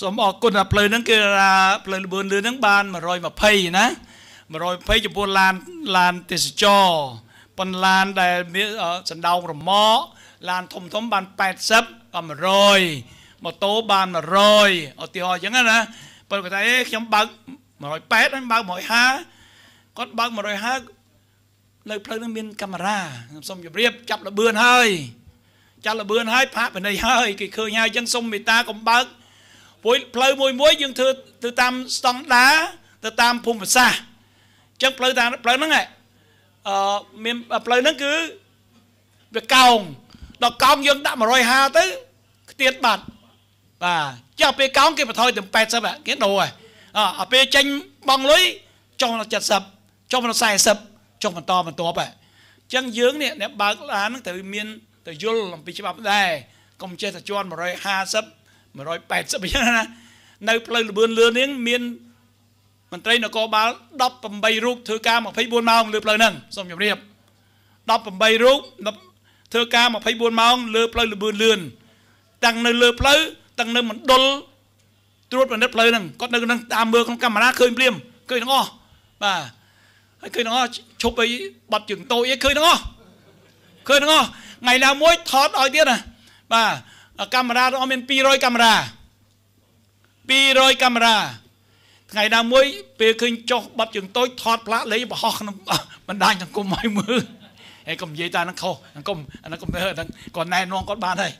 សូមអរគុណថាផ្លូវហ្នឹងគឺថាផ្លូវលបឿនលឿនហ្នឹងបាន120ណា120ចំពោះឡានឡានទេសចរប៉ុន្តែឡានដែលមានសណ្ដោងរមាក់ឡានធំធំបាន80ក៏100ម៉ូតូបាន100ឧទាហរណ៍អញ្ចឹងណាប៉ុន្តែគាត់ថាអេខ្ញុំបើក180ហើយបើក150គាត់បើក150នៅផ្លូវនឹងមានកាមេរ៉ាខ្ញុំសូមជម្រាបចាប់លបឿនហើយចាប់លបឿនហើយផាកបណៃហើយគេឃើញហើយអញ្ចឹងសូមមេត្តាកុំបើក150ពួយផ្លូវមួយមួយយើងធ្វើទៅតាមស្តង់ដាទៅតាមភូមិសាស្ត្រអញ្ចឹងផ្លូវតាមផ្លូវហ្នឹងអឺមានផ្លូវហ្នឹងគឺវាកោងដល់កោងយើងដាក់150ទៅខ្ទាតបាត់បាទចាស់ពេលកោងគេបន្ថយទៅ80គេដូរហើយអាពេលចេញបងលុយចុះដល់70ចុះដល់40ចុះបន្តបន្តបែបអញ្ចឹងយើងនេះអ្នកបើកឡានហ្នឹងត្រូវមានទៅយល់អំពីច្បាប់ដែរកុំចេះតែជន់150 180យ៉ាងណានៅផ្លូវលបឿនលឿននេះមានមន្ត្រីនគរបាល18រូបធ្វើការ24ម៉ោងលើផ្លូវហ្នឹងសូមជម្រាប18រូបធ្វើការ24ម៉ោងលើផ្លូវលបឿនលឿនទាំងនៅលើផ្លូវទាំងនៅមណ្ឌលត្រួតពិនិត្យផ្លូវហ្នឹងគាត់នៅក្នុងតាមមើលក្នុងកាមេរ៉ាឃើញភ្លាមឃើញទាំងអស់បាទហើយឃើញទាំងអស់ឈប់អីបាត់ជើងតូចអីឃើញទាំងអស់ឃើញទាំងអស់ថ្ងៃណាមួយថតឲ្យទៀតណាបាទកាមេរ៉ារបស់មាន200កាមេរ៉ា200កាមេរ៉ាថ្ងៃណាមួយ ពេលឃើញចុះបတ်ជើងតូចថតផ្លាកលេខបោះក្នុងបណ្ដាញសង្គមឲ្យមើលហើយកុំនិយាយតែនឹងខុសកុំអានឹងកុំមើលអានឹងគាត់ណែនាំគាត់បានហើយ